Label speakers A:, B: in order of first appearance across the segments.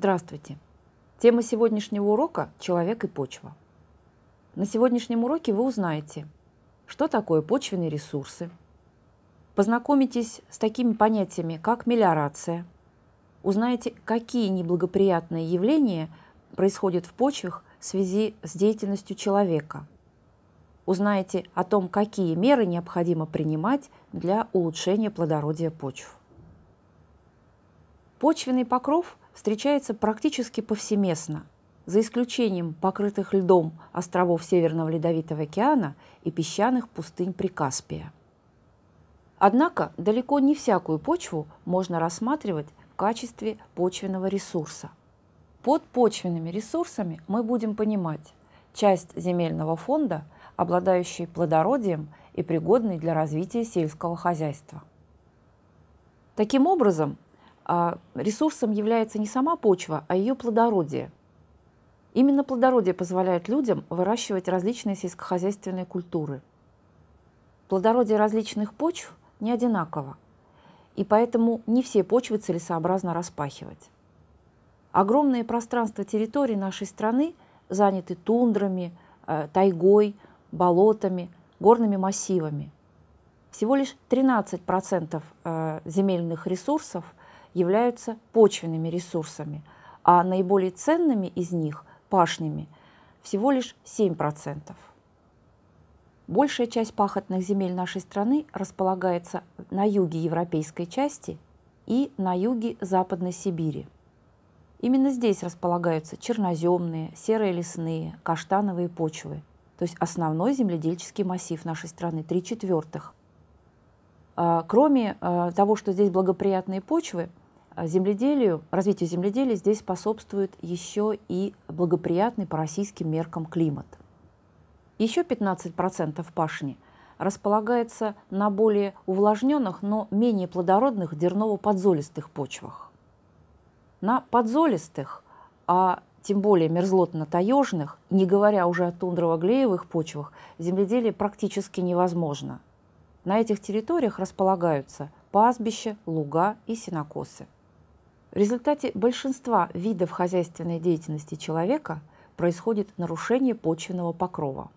A: Здравствуйте! Тема сегодняшнего урока – человек и почва. На сегодняшнем уроке вы узнаете, что такое почвенные ресурсы, познакомитесь с такими понятиями, как мелиорация, узнаете, какие неблагоприятные явления происходят в почвах в связи с деятельностью человека, узнаете о том, какие меры необходимо принимать для улучшения плодородия почв. Почвенный покров встречается практически повсеместно, за исключением покрытых льдом островов Северного Ледовитого океана и песчаных пустынь Прикаспия. Однако далеко не всякую почву можно рассматривать в качестве почвенного ресурса. Под почвенными ресурсами мы будем понимать часть земельного фонда, обладающей плодородием и пригодной для развития сельского хозяйства. Таким образом, а, ресурсом является не сама почва, а ее плодородие. Именно плодородие позволяет людям выращивать различные сельскохозяйственные культуры. Плодородие различных почв не одинаково, и поэтому не все почвы целесообразно распахивать. Огромные пространства территории нашей страны заняты тундрами, э, тайгой, болотами, горными массивами. Всего лишь 13% э, земельных ресурсов – являются почвенными ресурсами, а наиболее ценными из них, пашнями, всего лишь 7%. Большая часть пахотных земель нашей страны располагается на юге европейской части и на юге Западной Сибири. Именно здесь располагаются черноземные, серые лесные, каштановые почвы, то есть основной земледельческий массив нашей страны, три четвертых – а, кроме а, того, что здесь благоприятные почвы, а, земледелию, развитию земледелия здесь способствует еще и благоприятный по российским меркам климат. Еще 15% пашни располагается на более увлажненных, но менее плодородных дерново-подзолистых почвах. На подзолистых, а тем более мерзлотно-таежных, не говоря уже о тундрово-глеевых почвах, земледелие практически невозможно – на этих территориях располагаются пастбища, луга и сенокосы. В результате большинства видов хозяйственной деятельности человека происходит нарушение почвенного покрова.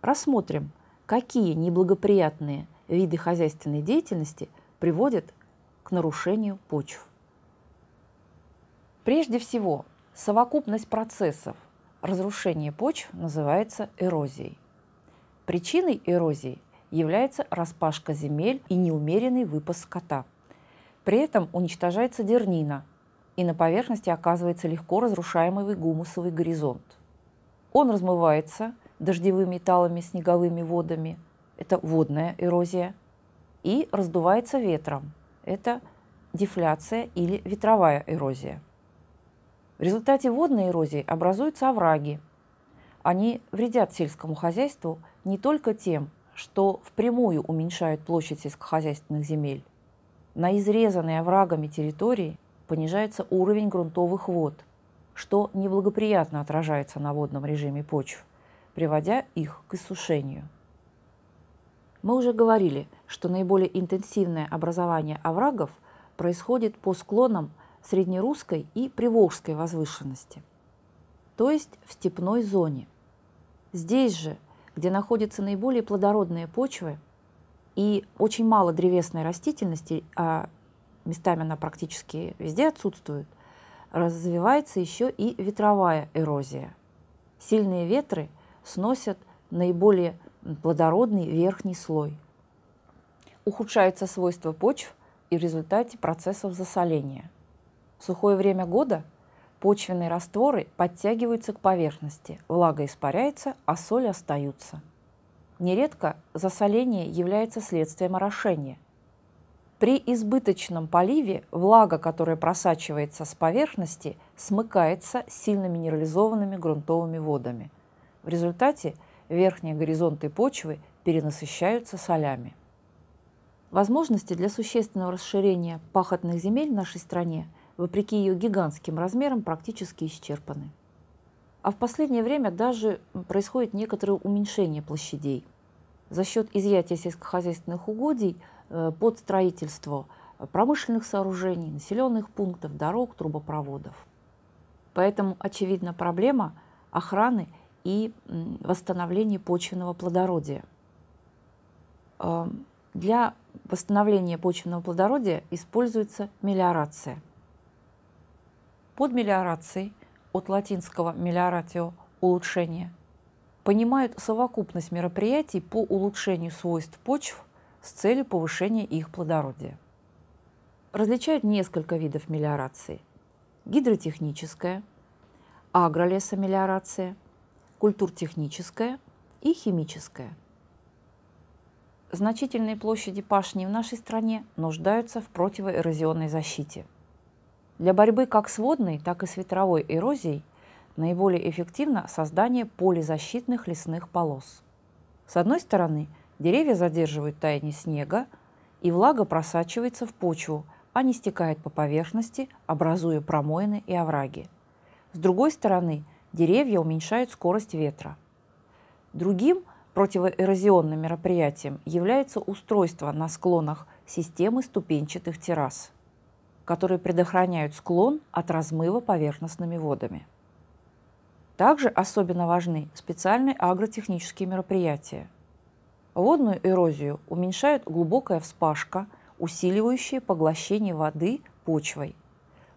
A: Рассмотрим, какие неблагоприятные виды хозяйственной деятельности приводят к нарушению почв. Прежде всего, совокупность процессов разрушения почв называется эрозией. Причиной эрозии является распашка земель и неумеренный выпас скота. При этом уничтожается дернина, и на поверхности оказывается легко разрушаемый гумусовый горизонт. Он размывается дождевыми металлами, снеговыми водами, это водная эрозия, и раздувается ветром, это дефляция или ветровая эрозия. В результате водной эрозии образуются овраги. Они вредят сельскому хозяйству не только тем, что впрямую уменьшают площадь сельскохозяйственных земель. На изрезанные оврагами территории понижается уровень грунтовых вод, что неблагоприятно отражается на водном режиме почв, приводя их к иссушению. Мы уже говорили, что наиболее интенсивное образование оврагов происходит по склонам среднерусской и приволжской возвышенности, то есть в степной зоне. Здесь же где находятся наиболее плодородные почвы и очень мало древесной растительности, а местами она практически везде отсутствует, развивается еще и ветровая эрозия. Сильные ветры сносят наиболее плодородный верхний слой. Ухудшается свойство почв и в результате процессов засоления. В сухое время года – Почвенные растворы подтягиваются к поверхности, влага испаряется, а соли остаются. Нередко засоление является следствием орошения. При избыточном поливе влага, которая просачивается с поверхности, смыкается сильно минерализованными грунтовыми водами. В результате верхние горизонты почвы перенасыщаются солями. Возможности для существенного расширения пахотных земель в нашей стране – вопреки ее гигантским размерам, практически исчерпаны. А в последнее время даже происходит некоторое уменьшение площадей за счет изъятия сельскохозяйственных угодий э, под строительство э, промышленных сооружений, населенных пунктов, дорог, трубопроводов. Поэтому очевидна проблема охраны и восстановления почвенного плодородия. Э, для восстановления почвенного плодородия используется мелиорация. Под мелиорацией от латинского «мелиоратио» – улучшение понимают совокупность мероприятий по улучшению свойств почв с целью повышения их плодородия. Различают несколько видов мелиорации. Гидротехническая, агролесомелиорация, культуртехническая и химическая. Значительные площади пашни в нашей стране нуждаются в противоэрозионной защите – для борьбы как с водной, так и с ветровой эрозией наиболее эффективно создание полизащитных лесных полос. С одной стороны, деревья задерживают таяние снега, и влага просачивается в почву, а не стекает по поверхности, образуя промоины и овраги. С другой стороны, деревья уменьшают скорость ветра. Другим противоэрозионным мероприятием является устройство на склонах системы ступенчатых террас – которые предохраняют склон от размыва поверхностными водами. Также особенно важны специальные агротехнические мероприятия. Водную эрозию уменьшает глубокая вспашка, усиливающая поглощение воды почвой,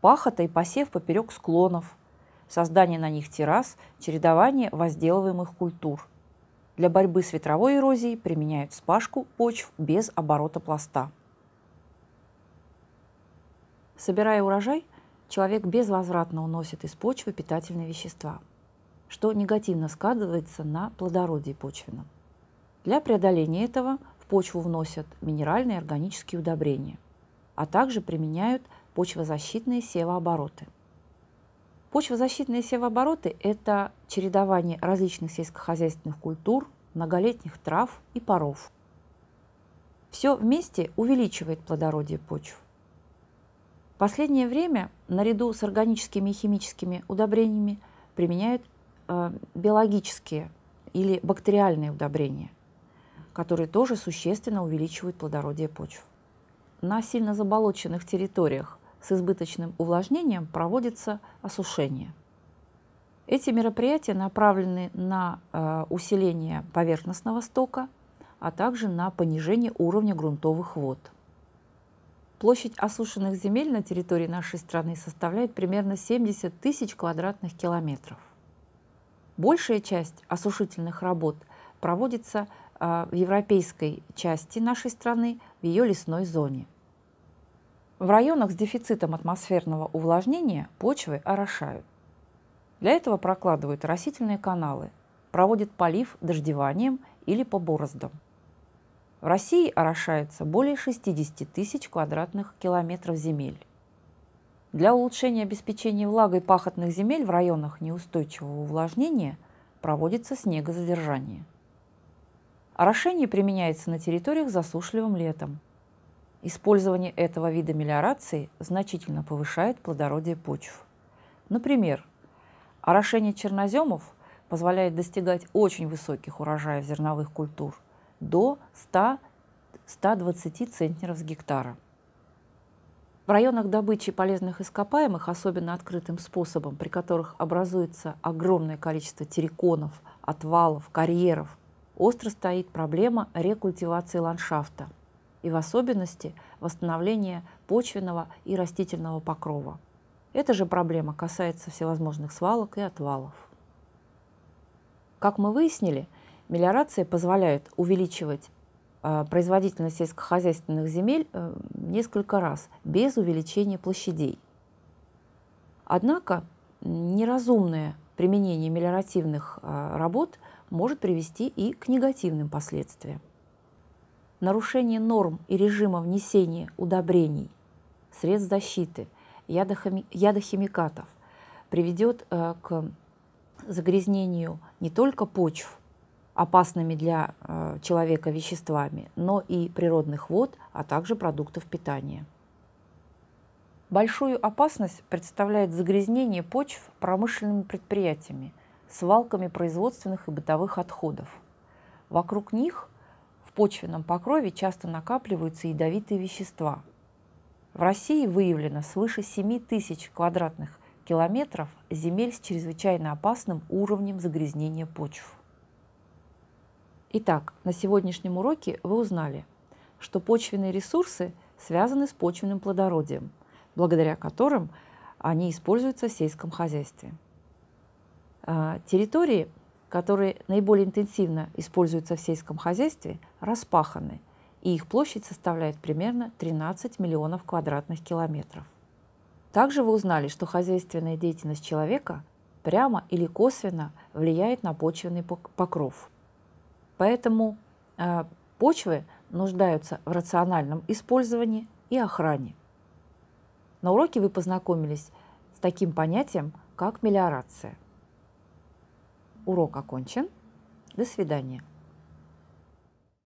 A: пахота и посев поперек склонов, создание на них террас, чередование возделываемых культур. Для борьбы с ветровой эрозией применяют вспашку почв без оборота пласта. Собирая урожай, человек безвозвратно уносит из почвы питательные вещества, что негативно сказывается на плодородии почвенном. Для преодоления этого в почву вносят минеральные и органические удобрения, а также применяют почвозащитные севообороты. Почвозащитные севообороты – это чередование различных сельскохозяйственных культур, многолетних трав и паров. Все вместе увеличивает плодородие почв – последнее время, наряду с органическими и химическими удобрениями, применяют э, биологические или бактериальные удобрения, которые тоже существенно увеличивают плодородие почв. На сильно заболоченных территориях с избыточным увлажнением проводится осушение. Эти мероприятия направлены на э, усиление поверхностного стока, а также на понижение уровня грунтовых вод – Площадь осушенных земель на территории нашей страны составляет примерно 70 тысяч квадратных километров. Большая часть осушительных работ проводится а, в европейской части нашей страны, в ее лесной зоне. В районах с дефицитом атмосферного увлажнения почвы орошают. Для этого прокладывают растительные каналы, проводят полив дождеванием или по бороздам. В России орошается более 60 тысяч квадратных километров земель. Для улучшения обеспечения влагой пахотных земель в районах неустойчивого увлажнения проводится снегозадержание. Орошение применяется на территориях засушливым летом. Использование этого вида мелиорации значительно повышает плодородие почв. Например, орошение черноземов позволяет достигать очень высоких урожаев зерновых культур – до 100-120 центнеров с гектара. В районах добычи полезных ископаемых, особенно открытым способом, при которых образуется огромное количество терриконов, отвалов, карьеров, остро стоит проблема рекультивации ландшафта и в особенности восстановления почвенного и растительного покрова. Эта же проблема касается всевозможных свалок и отвалов. Как мы выяснили, Мелиорации позволяют увеличивать э, производительность сельскохозяйственных земель э, несколько раз без увеличения площадей. Однако неразумное применение мелиоративных э, работ может привести и к негативным последствиям. Нарушение норм и режима внесения удобрений, средств защиты, ядохимикатов приведет к загрязнению не только почв, опасными для э, человека веществами, но и природных вод, а также продуктов питания. Большую опасность представляет загрязнение почв промышленными предприятиями, свалками производственных и бытовых отходов. Вокруг них в почвенном покрове часто накапливаются ядовитые вещества. В России выявлено свыше 7 тысяч квадратных километров земель с чрезвычайно опасным уровнем загрязнения почв. Итак, на сегодняшнем уроке вы узнали, что почвенные ресурсы связаны с почвенным плодородием, благодаря которым они используются в сельском хозяйстве. А, территории, которые наиболее интенсивно используются в сельском хозяйстве, распаханы, и их площадь составляет примерно 13 миллионов квадратных километров. Также вы узнали, что хозяйственная деятельность человека прямо или косвенно влияет на почвенный покров – Поэтому а, почвы нуждаются в рациональном использовании и охране. На уроке вы познакомились с таким понятием, как мелиорация. Урок окончен. До свидания.